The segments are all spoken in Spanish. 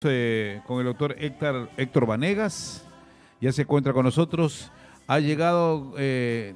Este, con el doctor Héctor, Héctor Vanegas. Ya se encuentra con nosotros. Ha llegado, eh,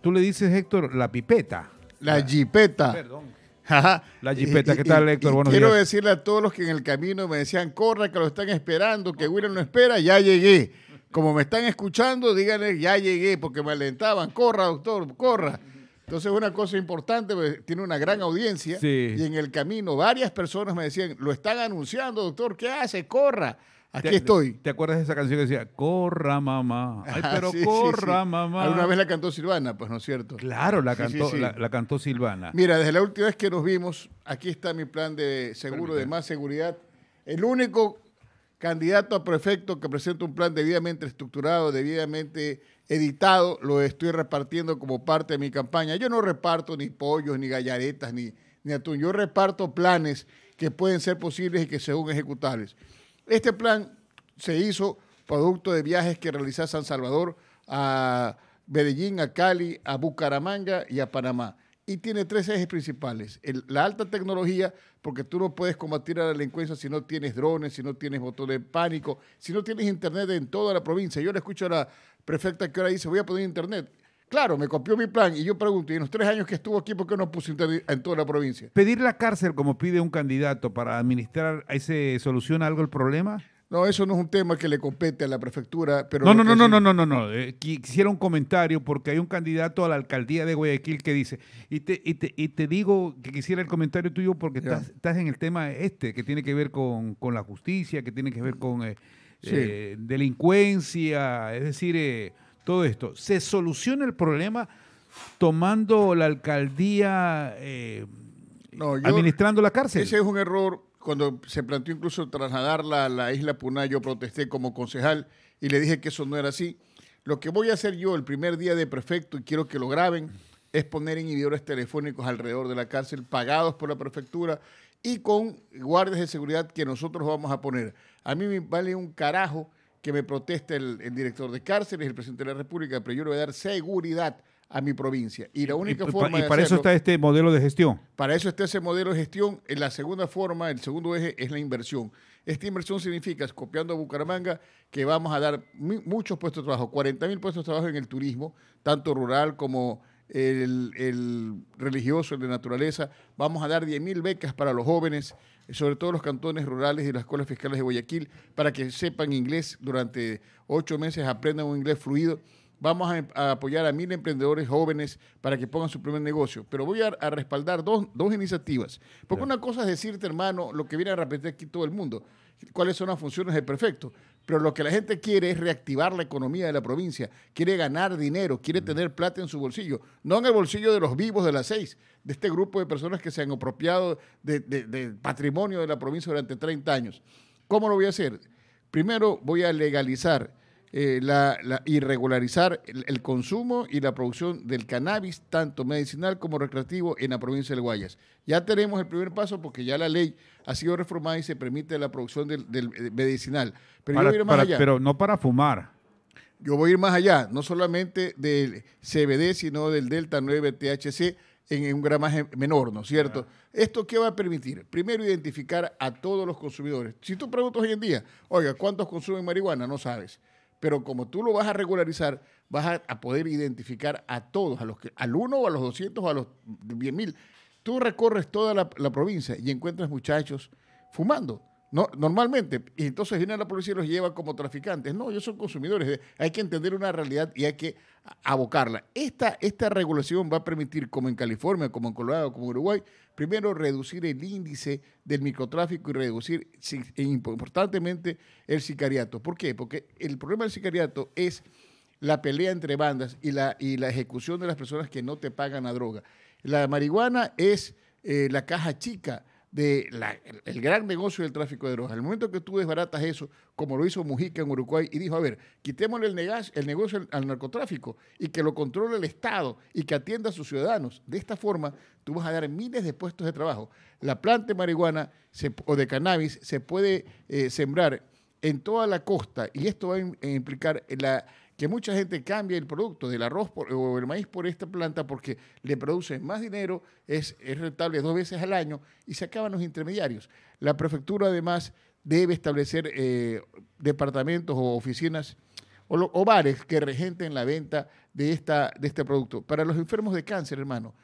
tú le dices, Héctor, la pipeta. La, jipeta. Perdón. La jipeta, ¿qué tal, Héctor? buenos quiero decirle a todos los que en el camino me decían, corra, que lo están esperando, que William no espera, ya llegué. Como me están escuchando, díganle, ya llegué, porque me alentaban, corra, doctor, corra. Entonces, una cosa importante, pues, tiene una gran audiencia. Y en el camino, varias personas me decían, lo están anunciando, doctor, ¿qué hace? Corra. Aquí estoy. ¿Te acuerdas de esa canción que decía, corra mamá? Ah, Ay, pero corra mamá. Alguna vez la cantó Silvana, pues, ¿no es cierto? Claro, la cantó, la, cantó Silvana. Mira, desde la última vez que nos vimos, aquí está mi plan de seguro, de más seguridad. El único candidato a prefecto que presenta un plan debidamente estructurado, debidamente editado, lo estoy repartiendo como parte de mi campaña. Yo no reparto ni pollos, ni gallaretas, ni, atún. Yo reparto planes que pueden ser posibles y que según ejecutables. Este plan se hizo producto de viajes que realizó San Salvador a Medellín, a Cali, a Bucaramanga y a Panamá y tiene tres ejes principales. la alta tecnología, porque tú no puedes combatir a la delincuencia si no tienes drones, si no tienes botones de pánico, si no tienes internet en toda la provincia. Yo le escucho a la prefecta que ahora dice, voy a poner internet. Claro, me copió mi plan y yo pregunto, ¿y en los tres años que estuvo aquí, por qué no puso internet en toda la provincia? ¿Pedir la cárcel como pide un candidato para administrar, ¿se soluciona algo el problema? No, eso no es un tema que le compete a la prefectura, pero... No, no, no, no, no, no, eh, no, Quisiera un comentario porque hay un candidato a la alcaldía de Guayaquil que dice, y te, y digo que quisiera el comentario tuyo porque estás, en el tema este, que tiene que ver con, la justicia, que tiene que ver con eh, eh, delincuencia, es decir, todo esto. ¿Se soluciona el problema tomando la alcaldía, administrando la cárcel? Ese es un error cuando se planteó incluso trasladarla a la isla Puná, yo protesté como concejal y le dije que eso no era así. Lo que voy a hacer yo el primer día de prefecto, y quiero que lo graben, es poner inhibidores telefónicos alrededor de la cárcel, pagados por la prefectura y con guardias de seguridad que nosotros vamos a poner. A mí me vale un carajo que me proteste el, director de cárceles, el presidente de la República, pero yo le voy a dar seguridad a mi provincia. Y la única forma... Y para eso está este modelo de gestión. Para eso está ese modelo de gestión. En la segunda forma, el segundo eje es la inversión. Esta inversión significa, copiando a Bucaramanga, que vamos a dar muchos puestos de trabajo, 40 mil puestos de trabajo en el turismo, tanto rural como el, religioso, el de naturaleza. Vamos a dar 10 mil becas para los jóvenes, sobre todo los cantones rurales y las escuelas fiscales de Guayaquil, para que sepan inglés durante ocho meses, aprendan un inglés fluido vamos em, a, apoyar a mil emprendedores jóvenes para que pongan su primer negocio. Pero voy a, respaldar dos, iniciativas. Porque una cosa es decirte, hermano, lo que viene a repetir aquí todo el mundo, cuáles son las funciones del perfecto Pero lo que la gente quiere es reactivar la economía de la provincia, quiere ganar dinero, quiere mm. tener plata en su bolsillo, no en el bolsillo de los vivos de las seis, de este grupo de personas que se han apropiado del patrimonio de la provincia durante 30 años. ¿Cómo lo voy a hacer? Primero voy a legalizar eh, la, la, y regularizar el, consumo y la producción del cannabis, tanto medicinal como recreativo, en la provincia de Guayas. Ya tenemos el primer paso porque ya la ley ha sido reformada y se permite la producción del, eh, medicinal. Pero más allá. Pero no para fumar. Yo voy a ir más allá, no solamente del CBD, sino del Delta 9 THC en un gramaje menor, ¿no es cierto? Ah. ¿Esto qué va a permitir? Primero, identificar a todos los consumidores. Si tú preguntas hoy en día, oiga, ¿cuántos consumen marihuana? No sabes. Pero como tú lo vas a regularizar, vas a, poder identificar a todos, a los que, al uno o a los 200 o a los 10 mil. Tú recorres toda la provincia y encuentras muchachos fumando normalmente, y entonces viene la policía y los lleva como traficantes. No, ellos son consumidores. Eh, hay que entender una realidad y hay que abocarla. Esta, esta regulación va a permitir, como en California, como en Colorado, como en Uruguay, primero reducir el índice del microtráfico y reducir e importantemente el sicariato. ¿Por qué? Porque el problema del sicariato es la pelea entre bandas y la, y la ejecución de las personas que no te pagan la droga. La marihuana es eh, la caja chica del gran negocio del tráfico de drogas. Al momento que tú desbaratas eso, como lo hizo Mujica en Uruguay, y dijo, a ver, quitémosle el, negocio, al, narcotráfico y que lo controle el Estado y que atienda a sus ciudadanos. De esta forma, tú vas a dar miles de puestos de trabajo. La planta de marihuana o de cannabis se puede eh, sembrar en toda la costa y esto va a implicar la que mucha gente cambia el producto del arroz o el maíz por esta planta porque le produce más dinero, es, rentable dos veces al año y se acaban los intermediarios. La prefectura además debe establecer eh, departamentos o oficinas o, bares que regenten la venta de, esta, de este producto. Para los enfermos de cáncer, hermano,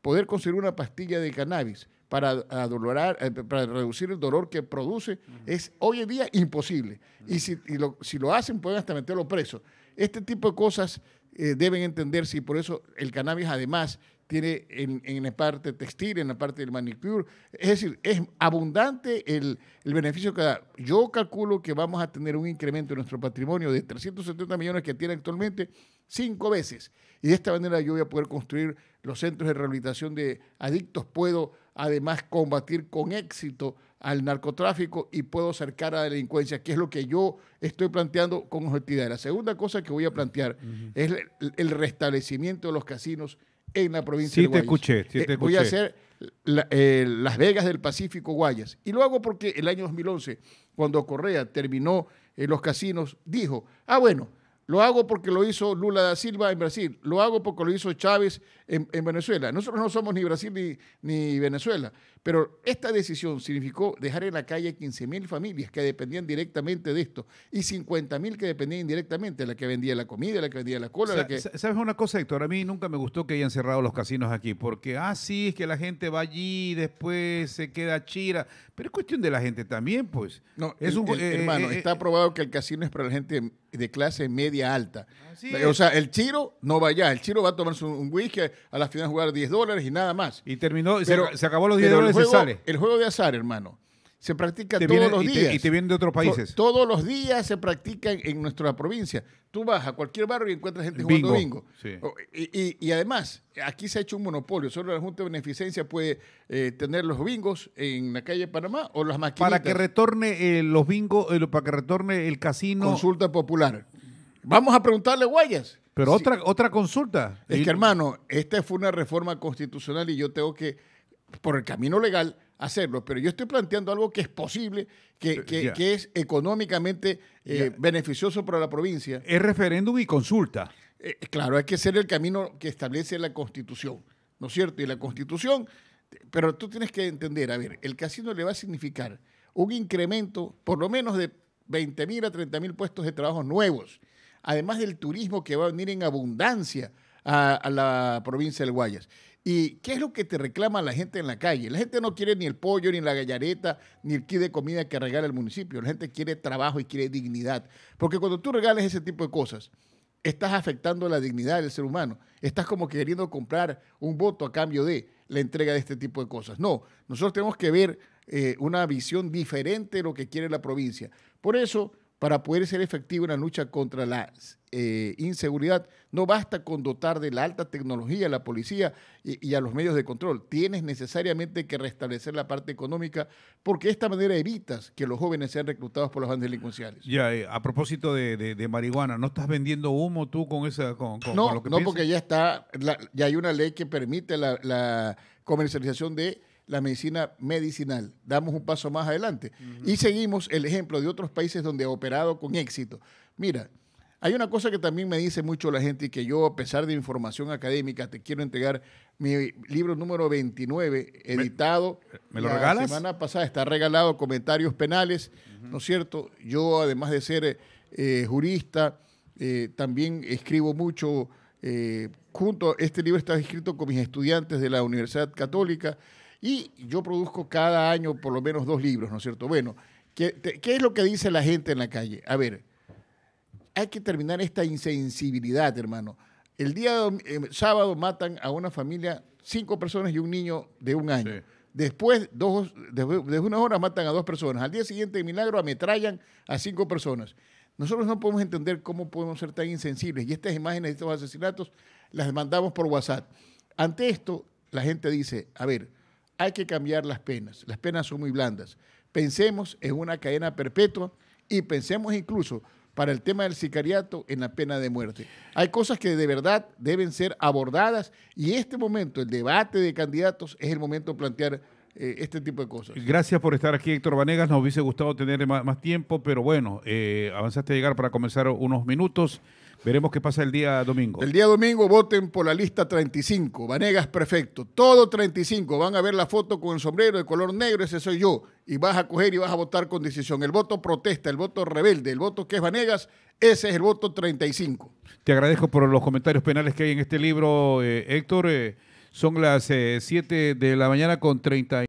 poder conseguir una pastilla de cannabis para, eh, para reducir el dolor que produce es hoy en día imposible. Y, si, si lo hacen, pueden hasta meterlo preso. Este tipo de cosas eh, deben entenderse y por eso el cannabis además tiene en, la parte textil, en la parte del manicure. Es decir, es abundante el, el, beneficio que da. Yo calculo que vamos a tener un incremento en nuestro patrimonio de 370 millones que tiene actualmente cinco veces. Y de esta manera yo voy a poder construir los centros de rehabilitación de adictos. Puedo además combatir con éxito al narcotráfico y puedo acercar a la delincuencia, que es lo que yo estoy planteando con objetividad. La segunda cosa que voy a plantear es el, restablecimiento de los casinos en la provincia de Guayas. Te escuché, sí, eh, te escuché. voy a hacer eh, Las Vegas del Pacífico Guayas. Y lo hago porque el año 2011, cuando Correa terminó eh, los casinos, dijo, ah, bueno, lo hago porque lo hizo Lula da Silva en Brasil. Lo hago porque lo hizo Chávez en, Venezuela. Nosotros no somos ni Brasil ni, Venezuela. Pero esta decisión significó dejar en la calle 15.000 familias que dependían directamente de esto y 50.000 que dependían indirectamente, la que vendía la comida, la que vendía la cola. que... ¿Sabes una cosa, Héctor? A mí nunca me gustó que hayan cerrado los casinos aquí porque, ah, sí, es que la gente va allí, y después se queda chira. Pero es cuestión de la gente también, pues. No, eh, hermano, eh, está aprobado eh, que el casino es para la gente de clase media alta. o sea, el Chiro no vaya, El Chiro va a tomarse un, whisky, a la final jugar 10 dólares y nada más. Y terminó, se, acabó los 10 dólares de sale. El juego de azar, hermano, se practica todos los días. y te vienen de otros países. todos los días se practica en nuestra provincia. Tú vas a cualquier barrio y encuentras gente jugando bingo. Y, además, aquí se ha hecho un monopolio. Solo la Junta de Beneficencia puede eh, tener los bingos en la calle de Panamá o las maquinitas. Para que retorne eh, los bingos, eh, para que retorne el casino. Consulta popular. Vamos a preguntarle a Guayas. Pero otra, otra consulta. Es que, hermano, esta fue una reforma constitucional y yo tengo que, por el camino legal, hacerlo, pero yo estoy planteando algo que es posible, que, eh, es económicamente eh, beneficioso para la provincia. Es referéndum y consulta. Eh, claro, hay que ser el camino que establece la Constitución, ¿no es cierto? Y la Constitución, pero tú tienes que entender, a ver, el casino le va a significar un incremento por lo menos de 20.000 a 30.000 puestos de trabajo nuevos, además del turismo que va a venir en abundancia a, la provincia del Guayas. ¿Y qué es lo que te reclama la gente en la calle? La gente no quiere ni el pollo, ni la gallareta, ni el kit de comida que regala el municipio. La gente quiere trabajo y quiere dignidad. Porque cuando tú regales ese tipo de cosas, estás afectando la dignidad del ser humano. Estás como queriendo comprar un voto a cambio de la entrega de este tipo de cosas. No, nosotros tenemos que ver eh, una visión diferente de lo que quiere la provincia. Por eso para poder ser efectivo en la lucha contra la eh, inseguridad, no basta con dotar de la alta tecnología a la policía y, a los medios de control. Tienes necesariamente que restablecer la parte económica porque de esta manera evitas que los jóvenes sean reclutados por los bandas delincuenciales. Ya, eh, a propósito de, marihuana, ¿no estás vendiendo humo tú con esa... no, no porque ya está, la, ya hay una ley que permite la comercialización de la medicina medicinal. Damos un paso más adelante y seguimos el ejemplo de otros países donde ha operado con éxito. Mira, hay una cosa que también me dice mucho la gente y que yo, a pesar de información académica, te quiero entregar mi libro número 29, editado ¿Me, lo la semana pasada. Está regalado Comentarios Penales, ¿no es cierto? Yo, además de ser eh, jurista, eh, también escribo mucho. Eh, junto, este libro está escrito con mis estudiantes de la Universidad Católica. Y yo produzco cada año por lo menos dos libros, ¿no es cierto? Bueno, ¿qué, es lo que dice la gente en la calle? A ver, hay que terminar esta insensibilidad, hermano. El día eh, sábado matan a una familia, cinco personas y un niño de un año. Después, dos, de una hora matan a dos personas. Al día siguiente, milagro, ametrallan a cinco personas. Nosotros no podemos entender cómo podemos ser tan insensibles. Y estas imágenes de estos asesinatos las mandamos por WhatsApp. Ante esto, la gente dice, a ver, hay que cambiar las penas. Las penas son muy blandas. Pensemos en una cadena perpetua y pensemos incluso para el tema del sicariato en la pena de muerte. Hay cosas que de verdad deben ser abordadas y este momento, el debate de candidatos, es el momento de plantear eh, este tipo de cosas. Gracias por estar aquí, Héctor Vanegas. Nos hubiese gustado tener más, tiempo, pero bueno, eh, avanzaste a llegar para comenzar unos minutos. Veremos qué pasa el día domingo. El día domingo voten por la lista 35. Vanegas, perfecto. Todo 35. Van a ver la foto con el sombrero de color negro, ese soy yo. Y vas a coger y vas a votar con decisión. El voto protesta, el voto rebelde, el voto que es Vanegas, ese es el voto 35. Te agradezco por los comentarios penales que hay en este libro, eh, Héctor. Eh, son las 7 eh, de la mañana con 30.